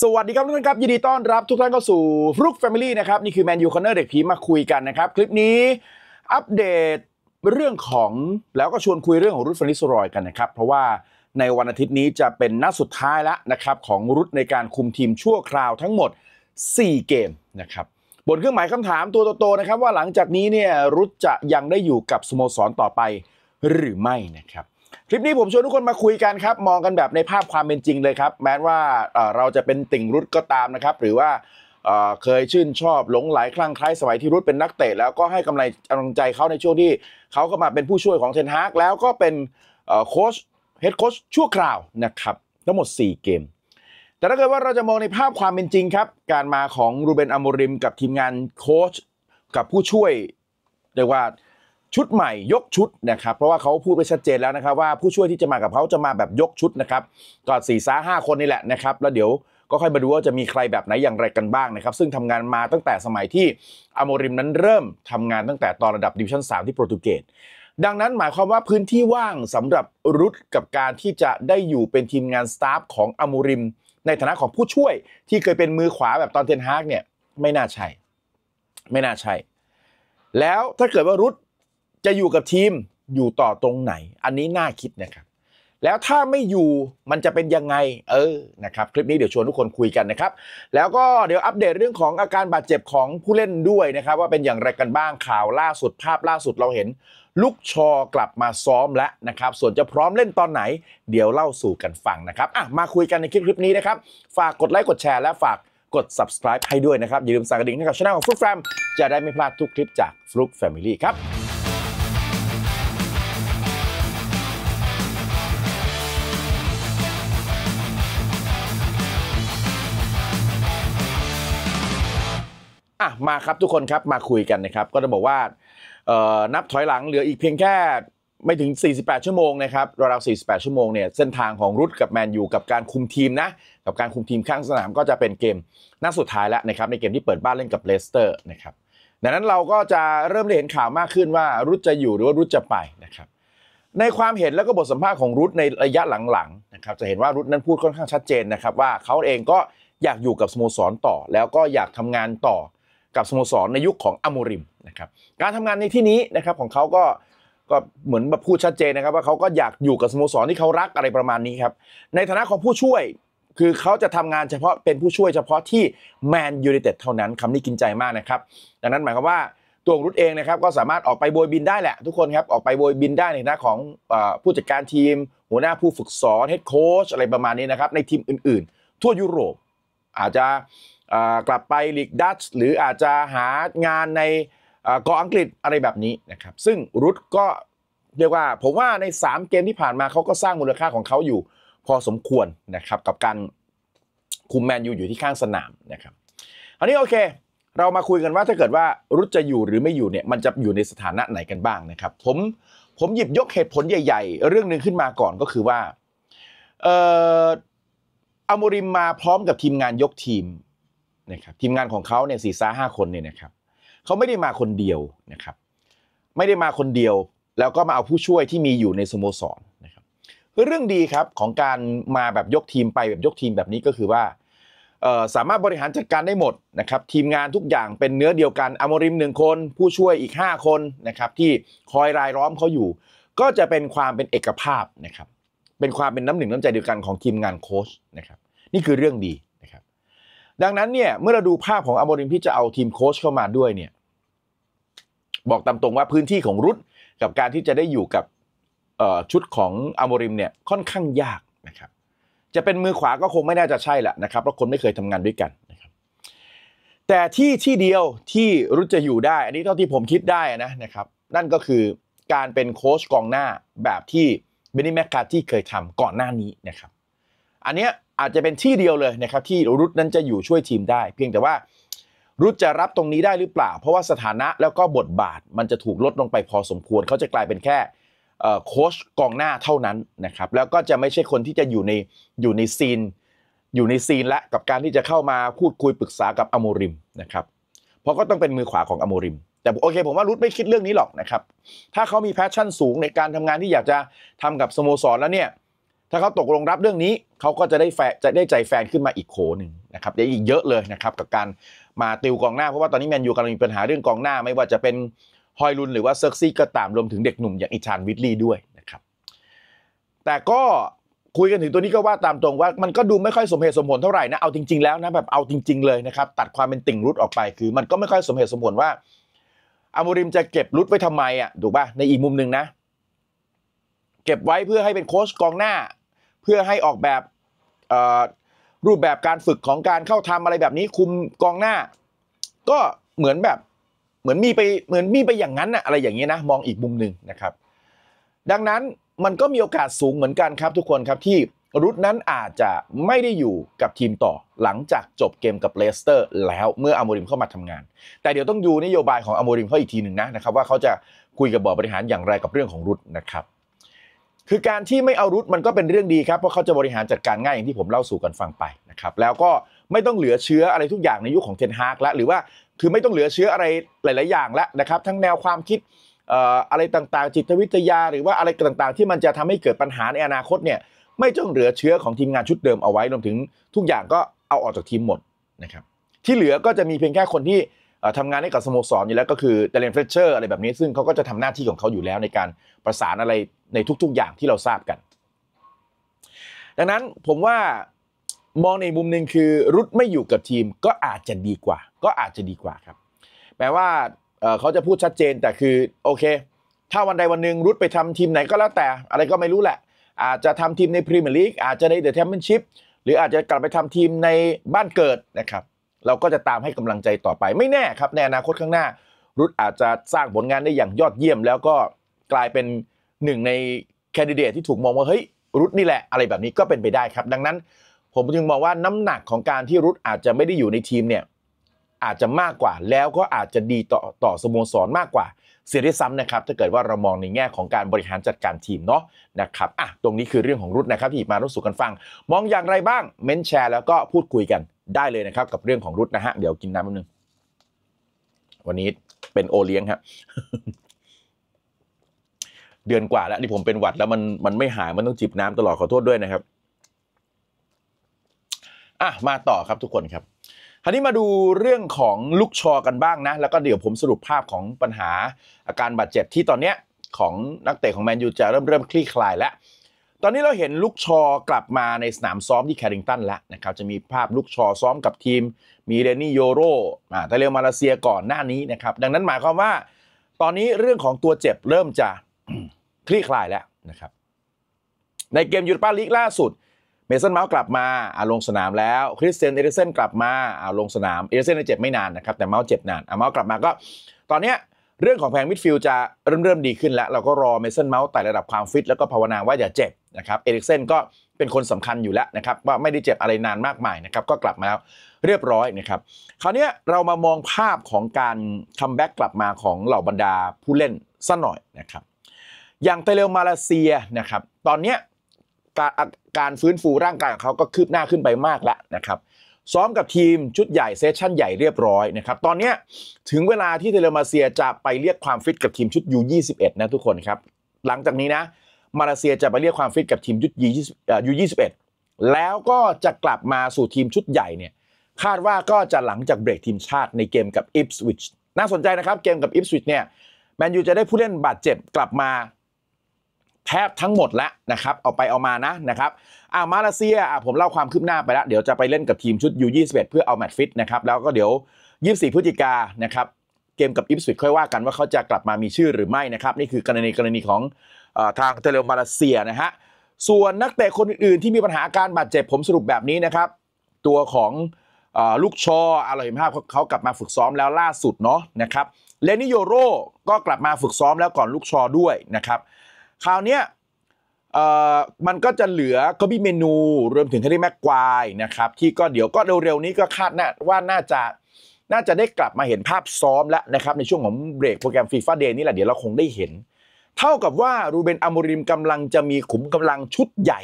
สวัสดีครับทุกท่านครับยินดีต้อนรับทุกท่านเข้าสู่ฟลุกแฟมิลี่นะครับ นี่คือแมนยูคอนเนอร์เด็กผีมาคุยกันนะครับ คลิปนี้อัปเดตเรื่องของแล้วก็ชวนคุยเรื่องของรุดฟันิสรอยกันนะครับ เพราะว่าในวันอาทิตย์นี้จะเป็นนัดสุดท้ายแล้วนะครับ ของรุดในการคุมทีมชั่วคราวทั้งหมด 4 เกมนะครับ บนเครื่องหมายคำถามตัวโตๆนะครับว่าหลังจากนี้เนี่ยรุดจะยังได้อยู่กับสโมสรต่อไปหรือไม่นะครับคลิปนี้ผมชวนทุกคนมาคุยกันครับ มองกันแบบในภาพความเป็นจริงเลยครับ แม้ว่าเราจะเป็นติ่งรุดก็ตามนะครับ หรือว่าเคยชื่นชอบหลงไหลคลั่งไคล้สมัยที่รุดเป็นนักเตะแล้วก็ให้กำลังใจเขาในช่วงที่เขาก็มาเป็นผู้ช่วยของเทนฮากแล้วก็เป็นโค้ชเฮดโค้ชชั่วคราวนะครับทั้งหมด 4 เกม แต่ถ้าเกิดว่าเราจะมองในภาพความเป็นจริงครับการมาของรูเบนอโมริมกับทีมงานโค้ชกับผู้ช่วยเรียกว่าชุดใหม่ยกชุดนะครับเพราะว่าเขาพูดไปชัดเจนแล้วนะครับว่าผู้ช่วยที่จะมากับเขาจะมาแบบยกชุดนะครับก็สี่สาห้าคนนี่แหละนะครับแล้วเดี๋ยวก็ค่อยมาดูว่าจะมีใครแบบไหนอย่างไรกันบ้างนะครับ ซึ่งทำงานมาตั้งแต่สมัยที่อโมริมนั้นเริ่มทำงานตั้งแต่ตอนระดับดิวชั่น3ที่โปรตุเกสดังนั้นหมายความว่าพื้นที่ว่างสำหรับรุดกับการที่จะได้อยู่เป็นทีมงานสตาฟของอโมริมในฐานะของผู้ช่วยที่เคยเป็นมือขวาแบบตอนเทนฮากเนี่ยไม่น่าใช่ไม่น่าใช่แล้วถ้าเกิดว่ารุดจะอยู่กับทีมอยู่ต่อตรงไหนอันนี้น่าคิดนะครับแล้วถ้าไม่อยู่มันจะเป็นยังไงเออนะครับคลิปนี้เดี๋ยวชวนทุกคนคุยกันนะครับแล้วก็เดี๋ยวอัปเดตเรื่องของอาการบาดเจ็บของผู้เล่นด้วยนะครับว่าเป็นอย่างไรกันบ้างข่าวล่าสุดภาพล่าสุดเราเห็น ลูกชอกลับมาซ้อมแล้วนะครับส่วนจะพร้อมเล่นตอนไหน เดี๋ยวเล่าสู่กันฟังนะครับอ่ะมาคุยกันในคลิปคลิปนี้นะครับฝากกดไลค์กดแชร์และฝากกด subscribe ให้ด้วยนะครับอย่าลืมสั่งกระดิ่งให้กับช่องของฟลุ๊กแฟมจะได้ไม่พลาดทุกคลิปจากฟลุ๊กแฟมิลี่ครับ่ะมาครับทุกคนครับมาคุยกันนะครับ ก็จะบอกว่านับถอยหลังเหลืออีกเพียงแค่ไม่ถึง 48 ชั่วโมงนะครับราวๆ48 ชั่วโมงเนี่ยเส้นทางของรุดกับแมนยูกับการคุมทีมนะกับการคุมทีมข้างสนามก็จะเป็นเกมนัดสุดท้ายแล้วนะครับในเกมที่เปิดบ้านเล่นกับเลสเตอร์นะครับดังนั้นเราก็จะเริ่มได้เห็นข่าวมากขึ้นว่ารุดจะอยู่หรือว่ารุดจะไปนะครับในความเห็นแล้วก็บทสัมภาษณ์ของรุดในระยะหลังๆนะครับจะเห็นว่ารุดนั้นพูดค่อนข้างชัดเจนนะครับ ว่าเขาเองก็อยากอยู่กับสโมสรต่อ แล้วก็อยากทำงานต่อกับสโมสรในยุคของอโมริมนะครับการทำงานในที่นี้นะครับของเขาก็ก็เหมือนแบบพูดชัดเจนนะครับ ว่าเขาก็อยากอยู่กับสโมสรที่เขารักอะไรประมาณนี้ครับในฐานะของผู้ช่วยคือเขาจะทำงานเฉพาะเป็นผู้ช่วยเฉพาะที่แมนยูไนเต็ดเท่านั้นคำนี้กินใจมากนะครับดังนั้นหมายความว่าตัวรุตเองนะครับก็สามารถออกไปโบยบินได้แหละ ทุกคนครับออกไปโบยบินได้ในฐานะของผู้จัดการทีม หัวหน้าผู้ฝึกสอนเฮดโค้ชอะไรประมาณนี้นะครับในทีมอื่นๆ ทั่วยุโรปอาจจะกลับไปหลีกดัตช์หรืออาจจะหางานในเกาะอังกฤษอะไรแบบนี้นะครับซึ่งรุดก็เรียกว่า ผมว่าใน 3 เกมที่ผ่านมาเขาก็สร้างมูลค่าของเขาอยู่ พอสมควรนะครับกับการคุมแมนยูอยู่ที่ข้างสนามนะครับอันนี้โอเคเรามาคุยกันว่าถ้าเกิดว่ารุดจะอยู่หรือไม่อยู่เนี่ยมันจะอยู่ในสถานะไหนกันบ้างนะครับผมผมหยิบยกเหตุผลใหญ่ๆ เรื่องหนึ่งขึ้นมาก่อนก็คือว่าเอออโมริมมาพร้อมกับทีมงานยกทีมนะครับทีมงานของเขาเนี่ยสี่ซาห้าคนเนี่ยนะครับเขาไม่ได้มาคนเดียวนะครับไม่ได้มาคนเดียว แล้วก็มาเอาผู้ช่วยที่มีอยู่ในสโมสรนะครับือเรื่องดีครับของการมาแบบยกทีมไปแบบยกทีมแบบนี้ก็คือว่าสามารถบริหารจัดการได้หมดนะครับทีมงานทุกอย่างเป็นเนื้อเดียวกันอมริมหนึ่งคนผู้ช่วยอีก 5 คนนะครับที่คอยรายล้อมเขาอยู่ ก็จะเป็นความเป็นเอกภาพนะครับเป็นความเป็นน้ำหนึ่งน้ำใจเดียวกันของทีมงานโค้ชนะครับนี่คือเรื่องดีดังนั้นเนี่ยเมื่อเราดูภาพของอโมริมที่จะเอาทีมโค้ชเข้ามาด้วยเนี่ยบอกตามตรงว่าพื้นที่ของรุดกับการที่จะได้อยู่กับชุดของอโมริมเนี่ยค่อนข้างยากนะครับจะเป็นมือขวาก็คงไม่น่าจะใช่แหละนะครับเพราะคนไม่เคยทำงานด้วยกันนะครับแต่ที่ที่เดียวที่รุดจะอยู่ได้ อันนี้เท่าที่ผมคิดได้นะนะครับนั่นก็คือการเป็นโค้ชกองหน้าแบบที่เบนนี่แมคคาที่เคยทำก่อนหน้านี้นะครับ อันเนี้ยอาจจะเป็นที่เดียวเลยนะครับที่รุดนั้นจะอยู่ช่วยทีมได้ เพียงแต่ว่ารุดจะรับตรงนี้ได้หรือเปล่า เพราะว่าสถานะแล้วก็บทบาทมันจะถูกลดลงไปพอสมควร เขาจะกลายเป็นแค่โค้ชกองหน้าเท่านั้นนะครับแล้วก็จะไม่ใช่คนที่จะอยู่ในอยู่ในซีนอยู่ในซีนละกับการที่จะเข้ามาพูดคุยปรึกษากับอโมริมนะครับเพราะก็ต้องเป็นมือขวาของอโมริมแต่โอเคผมว่ารุดไม่คิดเรื่องนี้หรอกนะครับถ้าเขามีแพชชั่นสูงในการทำงานที่อยากจะทำกับสโมสรแล้วเนี่ยถ้าเขาตกลงรับเรื่องนี้เขาก็จะได้แฟจะได้ใจแฟนขึ้นมาอีกโขหนึ่งนะครับเดี๋ยวอีกเยอะเลยนะครับกับการมาติวกองหน้าเพราะว่าตอนนี้แมนยูกำลังมีปัญหาเรื่องกองหน้า ไม่ว่าจะเป็นฮอยลุนหรือว่าเซอร์ซี่ก็ตามรวมถึงเด็กหนุ่มอย่างอิชานวิทลีด้วยนะครับแต่ก็คุยกันถึงตัวนี้ก็ว่าตามตรงว่ามันก็ดูไม่ค่อยสมเหตุสมผลเท่าไหร่นะเอาจริง ๆ แล้วนะแบบเอาจริง ๆ เลยนะครับตัดความเป็นติ่งรุดออกไป คือ มันก็ไม่ค่อยสมเหตุสมผลว่าอามูริมจะเก็บรุดไว้ทำไมอ่ะถูกป่ะในอีกมุมหนึ่งนะเก็บไว้เพื่อให้เป็นโค้ชกองหน้าเพื่อให้ออกแบบรูปแบบการฝึกของการเข้าทำอะไรแบบนี้คุมกองหน้า ก็เหมือนแบบเหมือนมีไปเหมือนมีไปอย่างนั้นนะอะไรอย่างนี้นะ มองอีกมุมหนึ่งนะครับ ดังนั้นมันก็มีโอกาสสูงเหมือนกันครับทุกคนครับที่รุดนั้นอาจจะไม่ได้อยู่กับทีมต่อหลังจากจบเกมกับเลสเตอร์แล้วเมื่ออโมริมเข้ามาทำงาน แต่เดี๋ยวต้องดูนโยบายของอโมริมเขาอีกทีหนึ่งนะนะครับ ว่าเขาจะคุยกับบอร์ดบริหารอย่างไรกับเรื่องของรุดนะครับคือการที่ไม่เอารุดมันก็เป็นเรื่องดีครับเพราะเขาจะบริหารจัดการง่ายอย่างที่ผมเล่าสู่กันฟังไปนะครับแล้วก็ไม่ต้องเหลือเชื้ออะไรทุกอย่างในยุคขของเทนฮากและหรือว่า คือไม่ต้องเหลือเชื้ออะไรหลายๆอย่างแล้วนะครับทั้งแนวความคิดอะไรต่างๆ จิตวิทยาหรือว่าอะไรต่างๆที่มันจะทำให้เกิดปัญหาในอนาคตเนี่ยไม่ต้องเหลือเชื้อของทีมงานชุดเดิมเอาไว้รวมถึง ทุกอย่างก็เอาออกจากทีมหมดนะครับที่เหลือก็จะมีเพียงแค่คนที่ทำงานให้กับสโมสรอยู่แล้วก็คือเดเลนเฟเชอร์อะไรแบบนี้ซึ่งเขาก็จะทำหน้าที่ของเขาอยู่แล้วในการประสานอะไรในทุกๆอย่างที่เราทราบกัน ดังนั้นผมว่ามองในมุมหนึ่งคือรุดไม่อยู่กับทีม ก็อาจจะดีกว่า ก็อาจจะดีกว่าครับ แปลว่าเขาจะพูดชัดเจนแต่คือ โอเค ถ้าวันใดวันหนึ่งรุดไปทำทีมไหนก็แล้วแต่ อะไรก็ไม่รู้แหละ อาจจะทำทีมในพรีเมียร์ลีกอาจจะในเดอะแชมเปี้ยนชิพหรืออาจจะกลับไปทำทีมในบ้านเกิดนะครับเราก็จะตามให้กำลังใจต่อไปไม่แน่ครับในอนาคตข้างหน้า รุดอาจจะสร้างผลงานได้อย่างยอดเยี่ยมแล้วก็กลายเป็นหนึ่งในแคนดิเดตที่ถูกมองว่าเฮ้ยรุดนี่แหละอะไรแบบนี้ก็เป็นไปได้ครับ ดังนั้น ผมจึงมองว่าน้ำหนักของการที่รุดอาจจะไม่ได้อยู่ในทีมเนี่ยอาจจะมากกว่าแล้วก็อาจจะดีต่อต่อสโมสรมากกว่าเสียด้วยซ้ำนะครับถ้าเกิดว่าเรามองในแง่ของการบริหารจัดการทีมเนาะนะครับอ่ะตรงนี้คือเรื่องของรุดนะครับที่มาร่วมสู่กันฟัง มองอย่างไรบ้างเม้นแชร์แล้วก็พูดคุยกันได้เลยนะครับกับเรื่องของรุดนะฮะ เดี๋ยวกินน้ำนิดนึง วันนี้เป็นโอเลี้ยงครับเดือนกว่าแล้วนี่ผมเป็นหวัดแล้วมันมันไม่หาย มันต้องจิบน้ำตลอดขอโทษด้วยนะครับอ่ะมาต่อครับทุกคนครับคราวนี้มาดูเรื่องของลูกชอกันบ้างนะ แล้วก็เดี๋ยวผมสรุปภาพของปัญหาอาการบาดเจ็บที่ตอนเนี้ยของนักเตะของแมนยูจะเริ่มเริ่มคลี่คลายแล้ว ตอนนี้เราเห็นลูกชอกลับมาในสนามซ้อมที่แคริงตันแล้วนะครับจะมีภาพลูกชอซ้อมกับทีมมีเรนนี่โยโร่่าตะเลมาเลเซียก่อนหน้านี้นะครับดังนั้นหมายความว่า ตอนนี้เรื่องของตัวเจ็บเริ่มจะคลี่คลายแล้วนะครับในเกมยูโรปาลีกล่าสุดเมสันเมาส์กลับมาอาลงสนามแล้วคริสเตียนเอริเซนกลับมาอาลงสนามเอริเซนเจ็บไม่นานนะครับ แต่เมาส์เจ็บนานเมาส์กลับมาก็ตอนเนี้ยเรื่องของแผงมิดฟิลด์จะเริ่มเริ่มดีขึ้นแล้วเราก็รอเมสันเมาส์ไต่ระดับความฟิตแล้วก็ภาวนาว่าอย่าเจ็บนะครับเอิกเซนก็เป็นคนสำคัญอยู่แล้วนะครับว่าไม่ได้เจ็บอะไรนานมากมายนะครับก็กลับมาแล้วเรียบร้อยนะครับคราวนี้เรามามองภาพของการคัมแบ็กกลับมาของเหล่าบรรดาผู้เล่นสักหน่อยนะครับอย่างเตเลมาเลเซียนะครับตอนนี้การการฟื้นฟูร่างกายของเขาก็คืบหน้าขึ้นไปมากแล้วนะครับ ซ้อมกับทีมชุดใหญ่เซสชั่นใหญ่เรียบร้อยนะครับตอนนี้ถึงเวลาที่เทเลมาเซียจะไปเรียกความฟิตกับทีมชุด U21 นะทุกคนครับ หลังจากนี้นะมาเลเซียจะไปเรียกความฟิตกับทีมชุด U21 แล้วก็จะกลับมาสู่ทีมชุดใหญ่เนี่ยคาดว่าก็จะหลังจากเบรกทีมชาติในเกมกับอิปสวิชน่าสนใจนะครับเกมกับอิปสวิชเนี่ยแมนยูจะได้ผู้เล่นบาดเจ็บกลับมาแทบทั้งหมดแล้วนะครับ เอาไปเอามานะนะครับ อ่ามาเลเซียอ่าผมเล่าความคืบหน้าไปแล้ว เดี๋ยวจะไปเล่นกับทีมชุด U21 เพื่อเอาแมตช์ฟิตนะครับ แล้วก็เดี๋ยว 24 พฤศจิกานะครับ เกมกับอิปสวิตค่อยว่ากันว่าเขาจะกลับมามีชื่อหรือไม่นะครับ นี่คือกรณีกรณีของทางเทเลมาเลเซียนะฮะส่วนนักเตะคนอื่นๆที่มีปัญหาอาการบาดเจ็บผมสรุปแบบนี้นะครับ ตัวของลูกชออาร่อยภาพเขากลับมาฝึกซ้อมแล้วล่าสุดเนาะนะครับเลนิโยโรก็กลับมาฝึกซ้อมแล้วก่อนลูกชอด้วยนะครับคราวนี้มันก็จะเหลือก็บีเมนูรวมถึงเฮร์รีแม็กควายนะครับ ที่ก็เดี๋ยวก็เร็วๆนี้ก็คาดนะว่าน่าจะน่าจะได้กลับมาเห็นภาพซ้อมแล้วนะครับในช่วงของเบรกโปรแกรมฟีฟ่าเดย์นี่แหละเดี๋ยวเราคงได้เห็น เท่ากับว่ารูเบนอามริมกำลังจะมีขุมกำลังชุดใหญ่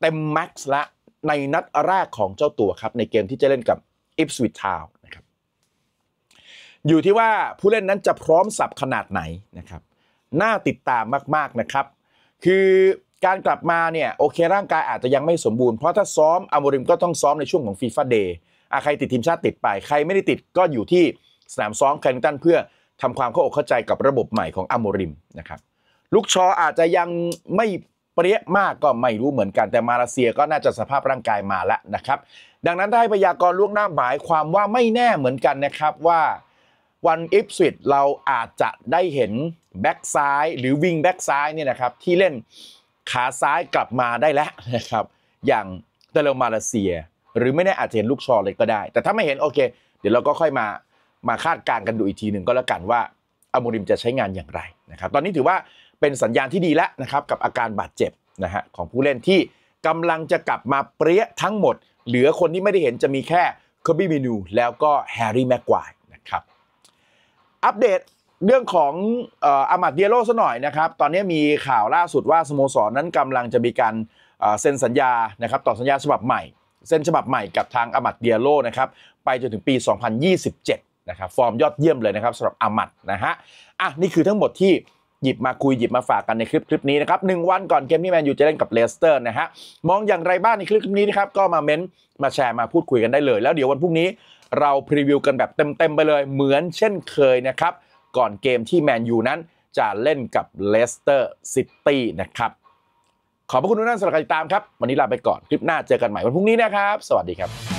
เต็มแม็กซ์ละในนัดแรกของเจ้าตัวครับในเกมที่จะเล่นกับอิฟสวิตทาวนะครับอยู่ที่ว่าผู้เล่นนั้นจะพร้อมสับขนาดไหนนะครับน่าติดตามมากๆนะครับ คือการกลับมาเนี่ย โอเคร่างกายอาจจะยังไม่สมบูรณ์เพราะถ้าซ้อมอาโมริมก็ต้องซ้อมในช่วงของฟีฟ่าเดย์ใครติดทีมชาติติดไปใครไม่ได้ติดก็อยู่ที่ สนามซ้อมแคนตันเพื่อทำความเข้าอกเข้าใจกับระบบใหม่ของอโมริมนะครับลูกชออาจจะยังไม่เปรี้ยมากก็ไม่รู้เหมือนกันแต่มาเลเซียก็น่าจะสภาพร่างกายมาแล้วนะครับดังนั้นได้พยากรณ์ล่วงหน้าหมายความว่าไม่แน่เหมือนกันนะครับว่าวันอิฟสวิตเราอาจจะได้เห็นแบ็กซ้ายหรือวิงแบ็กซ้ายเนี่ยนะครับที่เล่นขาซ้ายกลับมาได้แล้วนะครับอย่างเตลมาเลเซีย หรือไม่แน่อาจจะเห็นลูกชอเลยก็ได้ แต่ถ้าไม่เห็นโอเค เดี๋ยวเราก็ค่อยมา มาคาดการณ์กันดูอีกทีหนึ่งก็แล้วกันว่าอมูริมจะใช้งานอย่างไรนะครับตอนนี้ถือว่าเป็นสัญญาณที่ดีแล้วนะครับ กับอาการบาดเจ็บนะฮะของผู้เล่นที่กำลังจะกลับมาเปรี้ยทั้งหมด เหลือคนที่ไม่ได้เห็นจะมีแค่คอบี้มินูแล้วก็แฮร์รี่แม็กควายอัปเดตเรื่องของอามัดเดียโลซะหน่อยนะครับ ตอนนี้มีข่าวล่าสุดว่า สโมสรนั้นกำลังจะมีการเซ็นสัญญานะครับต่อสัญญาฉบับใหม่เซ็นฉบับใหม่กับทางอามัดเดียโลนะครับไปจนถึงปี 2027 นะครับฟอร์มยอดเยี่ยมเลยนะครับสำหรับอามัดนะฮะอ่ะนี่คือทั้งหมดที่หยิบมาคุยหยิบมาฝากกันในคลิปคลิปนี้นะครับหนึ่งวัน ก่อนเกมที่แมนยูจะเล่นกับเลสเตอร์นะฮะมองอย่างไรบ้างในคลิปนี้นะครับก็มาเม้นมาแชร์มาพูดคุยกันได้เลย แล้วเดี๋ยววันพรุ่งนี้ เราพรีวิวกันแบบเต็มๆไปเลยเหมือนเช่นเคยนะครับก่อนเกมที่แมนยูนั้นจะเล่นกับเลสเตอร์ซิตี้นะครับขอบพระคุณทุกท่านสำหรับการติดตามครับ วันนี้ลาไปก่อนคลิปหน้าเจอกันใหม่วันพรุ่งนี้นะครับ สวัสดีครับ